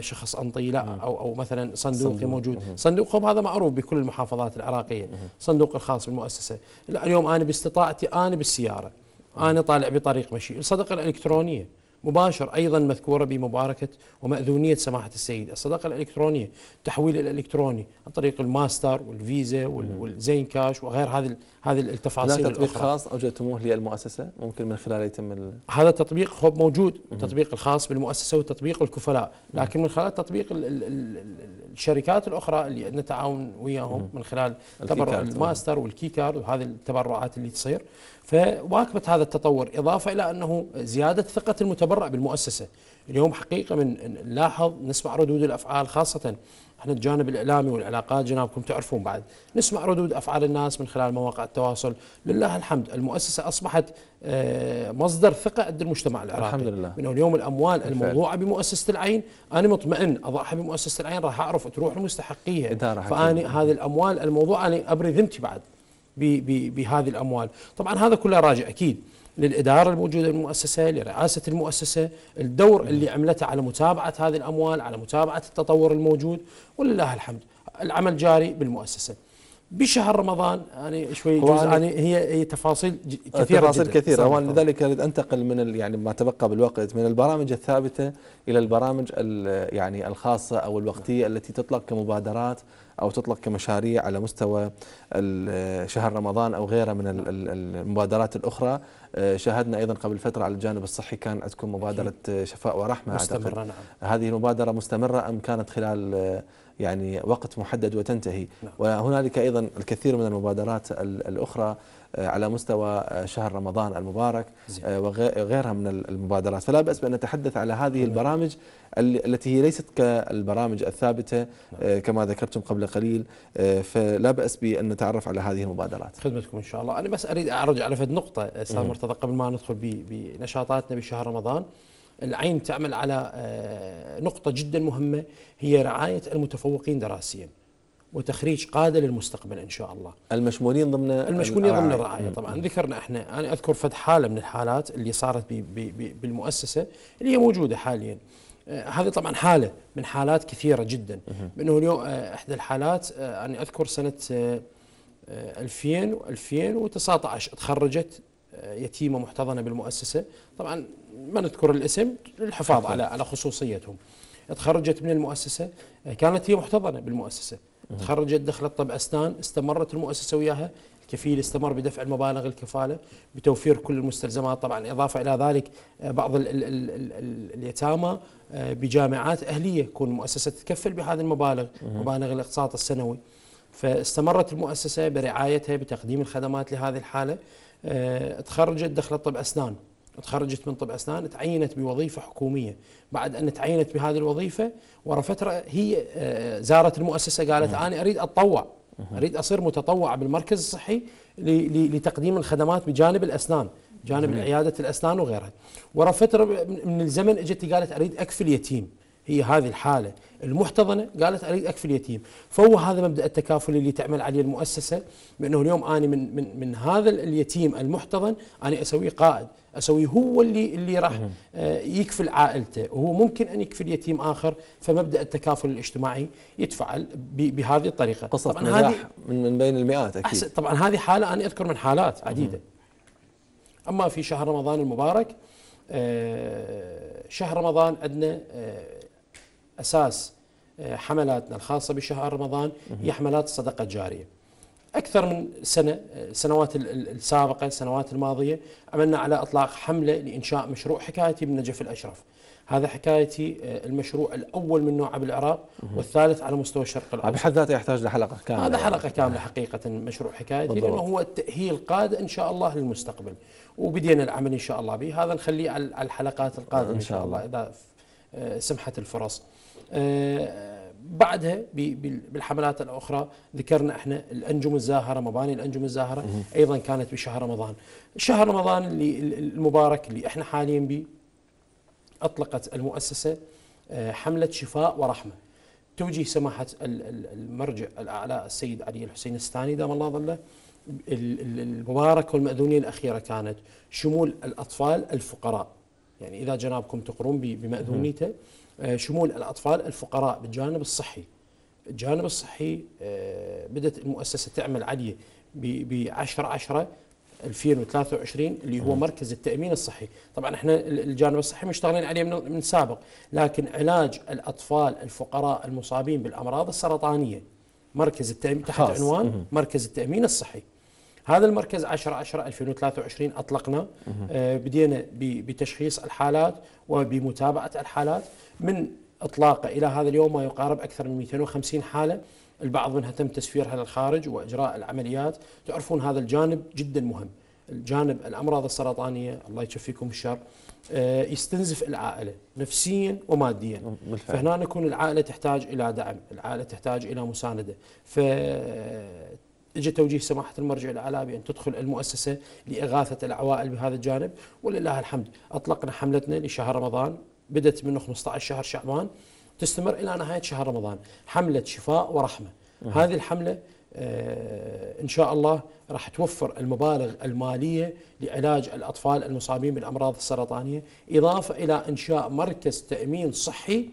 شخص أنطي لا أو, أو مثلا صندوقي موجود صندوقهم هذا معروف بكل المحافظات العراقية صندوق الخاص بالمؤسسة لا اليوم أنا باستطاعتي أنا بالسيارة أنا طالع بطريق مشي الصدقة الإلكترونية مباشر أيضا مذكورة بمباركة ومأذونية سماحة السيد الصداقة الإلكترونية التحويل الإلكتروني عن طريق الماستر والفيزا والزين كاش وغير هذه هذه التفاصيل تطبيق الأخرى. خاص أوجدتموه للمؤسسة ممكن من خلاله يتم ال... هذا التطبيق هو موجود التطبيق الخاص بالمؤسسة وتطبيق الكفلاء لكن من خلال تطبيق الشركات الأخرى اللي عندنا تعاون وياهم من خلال تبرع الماستر والكي كارد وهذه التبرعات اللي تصير فواكبت هذا التطور إضافة إلى أنه زيادة ثقة المتبرع بالمؤسسة اليوم حقيقة من نلاحظ نسمع ردود الأفعال خاصة احنا الجانب الإعلامي والعلاقات جنابكم تعرفون بعد نسمع ردود أفعال الناس من خلال مواقع التواصل لله الحمد المؤسسة أصبحت آه، مصدر ثقة عند المجتمع العراقي الحمد لله من اليوم الأموال الموضوعة بمؤسسة العين أنا مطمئن أضعها بمؤسسة العين راح أعرف تروح المستحقية فأني هذه الأموال الموضوعة أنا أبري ذمتي بعد بهذه الاموال، طبعا هذا كله راجع اكيد للاداره الموجوده بالمؤسسه، لرئاسه المؤسسه، الدور اللي عملته على متابعه هذه الاموال، على متابعه التطور الموجود ولله الحمد، العمل جاري بالمؤسسه. بشهر رمضان يعني شوي يعني هي هي تفاصيل كثيره تفاصيل جداً كثيره وانا لذلك اريد انتقل من يعني ما تبقى بالوقت من البرامج الثابته الى البرامج يعني الخاصه او الوقتيه التي تطلق كمبادرات أو تطلق كمشاريع على مستوى شهر رمضان أو غيره من المبادرات الأخرى آه، شاهدنا أيضا قبل فترة على الجانب الصحي كان عندكم مبادرة آه، شفاء ورحمة مستمرة نعم. هذه المبادرة مستمرة أم كانت خلال آه، يعني وقت محدد وتنتهي نعم. وهنالك أيضا الكثير من المبادرات الأخرى آه، على مستوى آه، شهر رمضان المبارك آه، وغيرها من المبادرات فلا بأس بأن نتحدث على هذه البرامج التي هي ليست كالبرامج الثابتة كما ذكرتم قبل قليل فلا بأس بأن نتعرف على هذه المبادرات خدمتكم إن شاء الله أنا بس أريد أرجع على فد نقطة أستاذ مرتضى قبل ما ندخل بنشاطاتنا بشهر رمضان العين تعمل على نقطة جدا مهمة هي رعاية المتفوقين دراسيا وتخريج قاده للمستقبل ان شاء الله. المشمولين ضمن المشمولين ضمن الرعايه طبعا ذكرنا احنا انا اذكر فد حاله من الحالات اللي صارت بي بي بالمؤسسه اللي هي موجوده حاليا. آه هذه طبعا حاله من حالات كثيره جدا انه اليوم آه احدى الحالات آه انا اذكر سنه 2000 آه، 2019 آه، تخرجت آه، يتيمه محتضنه بالمؤسسه طبعا ما نذكر الاسم للحفاظ على على خصوصيتهم تخرجت من المؤسسه كانت هي محتضنه بالمؤسسه تخرجت دخلت طب أسنان استمرت المؤسسة وياها الكفيل استمر بدفع المبالغ الكفالة بتوفير كل المستلزمات طبعا إضافة إلى ذلك آه، بعض اليتامى آه، بجامعات أهلية تكون المؤسسه تتكفل بهذه المبالغ مبالغ الاقساط السنوي فاستمرت المؤسسة برعايتها بتقديم الخدمات لهذه الحالة آه، تخرجت دخلت طب أسنان تخرجت من طب أسنان تعينت بوظيفة حكومية بعد أن تعينت بهذه الوظيفة ورا فترة هي آه، زارت المؤسسة قالت نعم. أنا أريد أتطوع أريد أصير متطوع بالمركز الصحي لتقديم الخدمات بجانب الأسنان جانب عيادة الأسنان وغيرها ورا فترة من الزمن اجت قالت أريد اكفي اليتيم هي هذه الحالة المحتضنة قالت أريد أكفل اليتيم فهو هذا مبدأ التكافل اللي تعمل عليه المؤسسة بأنه اليوم أنا من, من, من هذا اليتيم المحتضن أنا أسويه قائد أسويه هو اللي, اللي راح آه، يكفل عائلته وهو ممكن أن يكفل يتيم آخر فمبدأ التكافل الاجتماعي يتفعل بهذه الطريقة قصة طبعا نجاح من, من بين المئات أكيد أحسن طبعا هذه حالة أنا أذكر من حالات عديدة أما في شهر رمضان المبارك آه، شهر رمضان عندنا آه، أساس آه، حملاتنا الخاصة بشهر رمضان هي حملات الصدقة الجارية أكثر من سنة السنوات آه، السابقة السنوات الماضية عملنا على إطلاق حملة لإنشاء مشروع حكايتي بالنجف الأشرف هذا حكايتي آه، المشروع الاول من نوعه بالعراق والثالث على مستوى الشرق الاوسط بحد ذاته يحتاج لحلقه كامله هذا حلقه نعم. كامله حقيقه مشروع حكايتي بالضبط. لانه هو التاهيل قاد ان شاء الله للمستقبل وبدينا العمل ان شاء الله به هذا نخليه على الحلقات القادمه ان شاء الله اذا سمحت الفرص آه، بعدها بالحملات الاخرى ذكرنا احنا الانجم الزاهره مباني الانجم الزاهره ايضا كانت بشهر رمضان شهر رمضان اللي المبارك اللي احنا حاليا به اطلقت المؤسسه آه، حمله شفاء ورحمه توجيه سماحه المرجع الاعلى السيد علي الحسين الثاني دام الله ظله المبارك والمأذونية الأخيرة كانت شمول الأطفال الفقراء يعني إذا جنابكم تقرون بمأذونيته آه، شمول الأطفال الفقراء بالجانب الصحي الجانب الصحي آه، بدأت المؤسسة تعمل عليه ب 10 10 2023 اللي هو مركز التامين الصحي، طبعا احنا الجانب الصحي مشتغلين عليه من سابق، لكن علاج الاطفال الفقراء المصابين بالامراض السرطانيه مركز التامين تحت عنوان مركز التامين الصحي. هذا المركز 10 10 2023 اطلقنا آه، بدينا بتشخيص الحالات وبمتابعه الحالات من اطلاقه الى هذا اليوم ما يقارب اكثر من 250 حاله البعض منها تم تسفيرها للخارج واجراء العمليات تعرفون هذا الجانب جدا مهم الجانب الامراض السرطانيه الله يشفيكم الشر آه، يستنزف العائله نفسيا وماديا بالفعل. فهنا نكون العائله تحتاج الى دعم العائله تحتاج الى مسانده ف اجى توجيه سماحه المرجع الاعلى بان تدخل المؤسسه لاغاثه العوائل بهذا الجانب ولله الحمد اطلقنا حملتنا لشهر رمضان بدات من 15 شهر شعبان تستمر الى نهايه شهر رمضان حمله شفاء ورحمه أه. هذه الحمله آه، ان شاء الله راح توفر المبالغ الماليه لعلاج الاطفال المصابين بالامراض السرطانيه اضافه الى انشاء مركز تامين صحي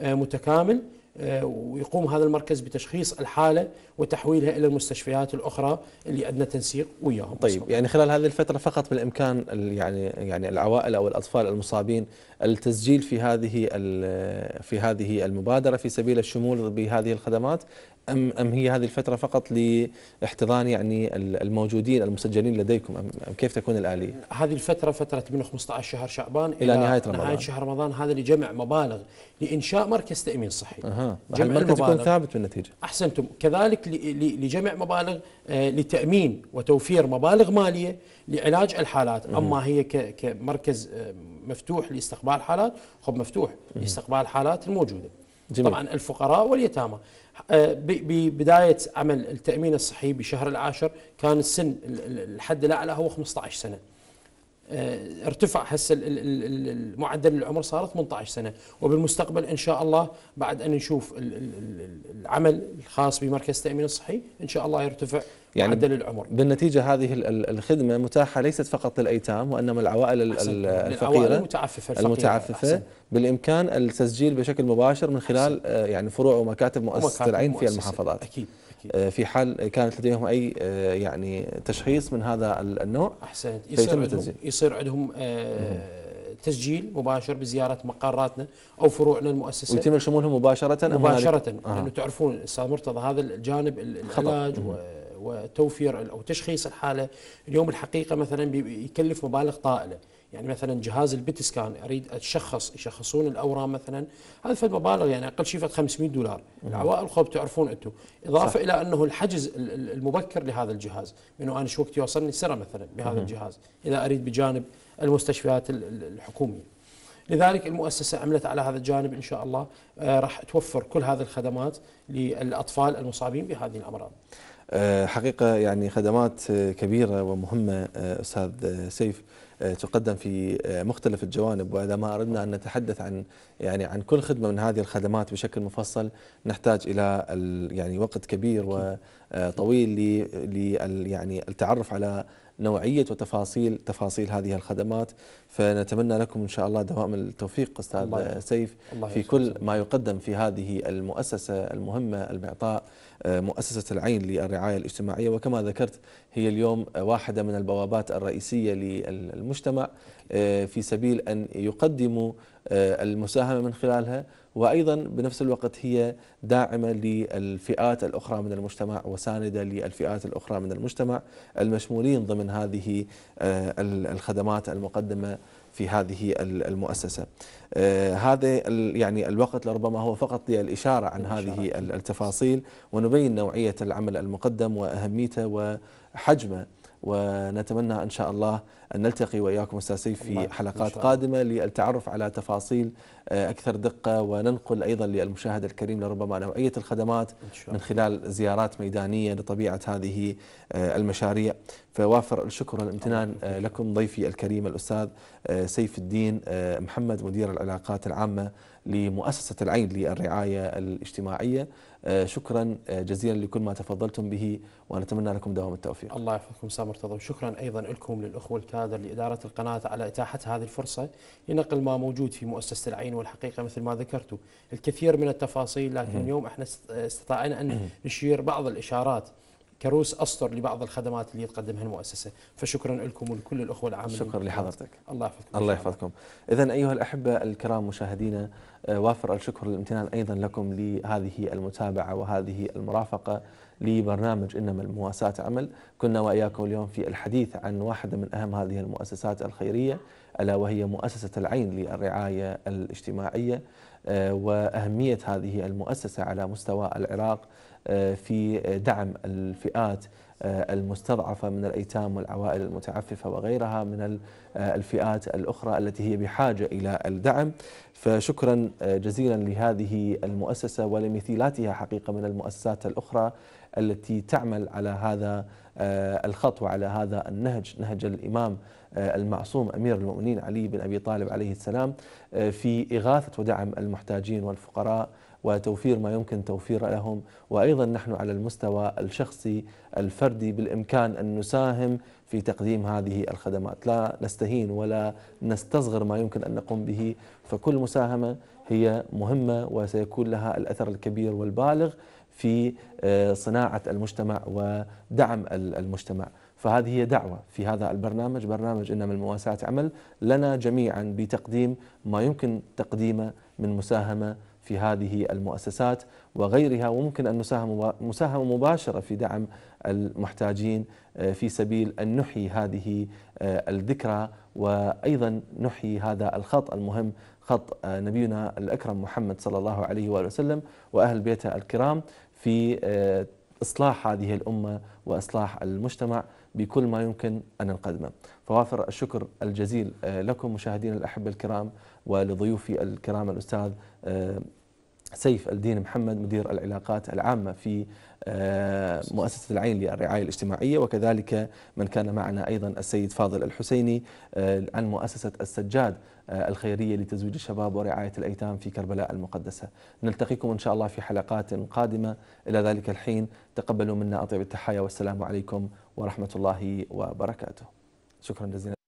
آه، متكامل آه، ويقوم هذا المركز بتشخيص الحاله وتحويلها الى المستشفيات الاخرى اللي عندنا تنسيق وياهم. طيب يعني خلال هذه الفتره فقط بالامكان يعني يعني العوائل او الاطفال المصابين التسجيل في هذه في هذه المبادره في سبيل الشمول بهذه الخدمات أم أم هي هذه الفترة فقط لاحتضان يعني الموجودين المسجلين لديكم أم كيف تكون الآلية؟ هذه الفترة فترة من 15 شهر شعبان إلى, إلى نهاية رمضان نهاية شهر رمضان هذا لجمع مبالغ لإنشاء مركز تأمين صحي أها جمع المركز يكون ثابت بالنتيجة أحسنتم كذلك لجمع مبالغ آه، لتأمين وتوفير مبالغ مالية لعلاج الحالات أما هي كمركز آه، مفتوح لاستقبال حالات خب مفتوح لاستقبال الحالات الموجودة جميل. طبعا الفقراء واليتامى آه، ببدايه عمل التامين الصحي بشهر العاشر كان السن الحد الاعلى هو 15 سنه آه، ارتفع هسه معدل العمر صار 18 سنه وبالمستقبل ان شاء الله بعد ان نشوف العمل الخاص بمركز التامين الصحي ان شاء الله يرتفع يعني معدل العمر بالنتيجه هذه الخدمه متاحه ليست فقط للايتام وانما العوائل الفقيره المتعففه المتعففه أحسن. بالامكان التسجيل بشكل مباشر من خلال أحسن. آه، يعني فروع ومكاتب مؤسسه العين في المحافظات اكيد آه، في حال كانت لديهم اي آه، يعني تشخيص من هذا النوع احسنت يصير عندهم يصير عندهم آه، تسجيل مباشر بزياره مقراتنا او فروعنا المؤسسه ويتم يشمونهم مباشره مباشره لانه تعرفون استاذ مرتضى هذا الجانب العلاج وتوفير او تشخيص الحاله اليوم الحقيقه مثلا يكلف مبالغ طائله يعني مثلا جهاز البيت سكان اريد اشخص يشخصون الاورام مثلا هذا فد مبالغ يعني اقل شيء 500 دولار نعم. العوائل خوب تعرفون انتم اضافه صح. الى انه الحجز المبكر لهذا الجهاز انه انا شو وقت يوصلني سره مثلا بهذا الجهاز اذا اريد بجانب المستشفيات الحكوميه لذلك المؤسسة عملت على هذا الجانب إن شاء الله آه، راح توفر كل هذه الخدمات للأطفال المصابين بهذه الأمراض آه، حقيقة يعني خدمات آه، كبيرة ومهمة أستاذ سيف آه، تقدم في آه، مختلف الجوانب واذا ما اردنا ان نتحدث عن يعني عن كل خدمه من هذه الخدمات بشكل مفصل نحتاج الى يعني وقت كبير وطويل ل يعني التعرف على نوعيه وتفاصيل تفاصيل هذه الخدمات فنتمنى لكم ان شاء الله دوام التوفيق استاذ الله سيف الله في كل ما يقدم في هذه المؤسسه المهمه المعطاء آه، مؤسسه العين للرعايه الاجتماعيه وكما ذكرت هي اليوم واحده من البوابات الرئيسيه للمجتمع آه، في سبيل ان يقدموا آه، المساهمه من خلالها وايضا بنفس الوقت هي داعمه للفئات الاخرى من المجتمع وسانده للفئات الاخرى من المجتمع المشمولين ضمن هذه آه، الخدمات المقدمه في هذه المؤسسه. آه، هذا يعني الوقت لربما هو فقط للاشاره عن هذه التفاصيل ونبين نوعيه العمل المقدم واهميته وحجمه ونتمنى ان شاء الله ان نلتقي واياكم استاذ سيف في حلقات قادمه للتعرف على تفاصيل آه، اكثر دقه وننقل ايضا للمشاهد الكريم لربما نوعيه الخدمات من خلال زيارات ميدانيه لطبيعه هذه آه، المشاريع فوافر الشكر والامتنان آه، لكم ضيفي الكريم الاستاذ سيف الدين محمد مدير العلاقات العامه لمؤسسة العين للرعاية الاجتماعية آه، شكرا آه، جزيلا لكل ما تفضلتم به ونتمنى لكم دوام التوفيق الله يحفظكم سامر مرتضى وشكرا أيضا لكم للأخوة الكادر لإدارة القناة على إتاحة هذه الفرصة لنقل ما موجود في مؤسسة العين والحقيقة مثل ما ذكرتوا الكثير من التفاصيل لكن اليوم احنا آه، استطعنا أن نشير بعض الإشارات كروس أسطر لبعض الخدمات اللي تقدمها المؤسسة فشكرا لكم ولكل الأخوة العاملين شكرا لحضرتك الله يحفظكم الله يحفظكم إذا أيها الأحبة الكرام مشاهدينا آه، وافر الشكر والامتنان أيضا لكم لهذه المتابعة وهذه المرافقة لبرنامج إنما المواساة عمل كنا وإياكم اليوم في الحديث عن واحدة من أهم هذه المؤسسات الخيرية ألا وهي مؤسسة العين للرعاية الاجتماعية آه، وأهمية هذه المؤسسة على مستوى العراق آه، في دعم الفئات آه، المستضعفة من الأيتام والعوائل المتعففة وغيرها من آه، الفئات الأخرى التي هي بحاجة إلى الدعم فشكرا جزيلا لهذه المؤسسة ولمثيلاتها حقيقة من المؤسسات الأخرى التي تعمل على هذا الخط وعلى هذا النهج نهج الإمام المعصوم أمير المؤمنين علي بن أبي طالب عليه السلام في إغاثة ودعم المحتاجين والفقراء وتوفير ما يمكن توفيره لهم وايضا نحن على المستوى الشخصي الفردي بالامكان ان نساهم في تقديم هذه الخدمات، لا نستهين ولا نستصغر ما يمكن ان نقوم به، فكل مساهمه هي مهمه وسيكون لها الاثر الكبير والبالغ في آه، صناعه المجتمع ودعم المجتمع. فهذه هي دعوة في هذا البرنامج برنامج إنما المواساة عمل لنا جميعا بتقديم ما يمكن تقديمه من مساهمة في هذه المؤسسات وغيرها وممكن أن نساهم مساهمة مباشرة في دعم المحتاجين آه، في سبيل أن نحيي هذه آه، الذكرى وأيضا نحيي هذا الخط المهم خط آه، نبينا الأكرم محمد صلى الله عليه وآله وسلم وأهل بيته الكرام في إصلاح هذه الأمة وإصلاح المجتمع بكل ما يمكن أن نقدمه فوافر الشكر الجزيل آه، لكم مشاهدينا الأحبة الكرام ولضيوفي الكرام الأستاذ آه، سيف الدين محمد مدير العلاقات العامة في آه، مؤسسة العين للرعاية الاجتماعية وكذلك من كان معنا أيضا السيد فاضل الحسيني عن مؤسسة السجاد الخيرية لتزويج الشباب ورعاية الأيتام في كربلاء المقدسة نلتقيكم إن شاء الله في حلقات قادمة إلى ذلك الحين تقبلوا منا أطيب التحايا والسلام عليكم ورحمة الله وبركاته شكرا جزيلا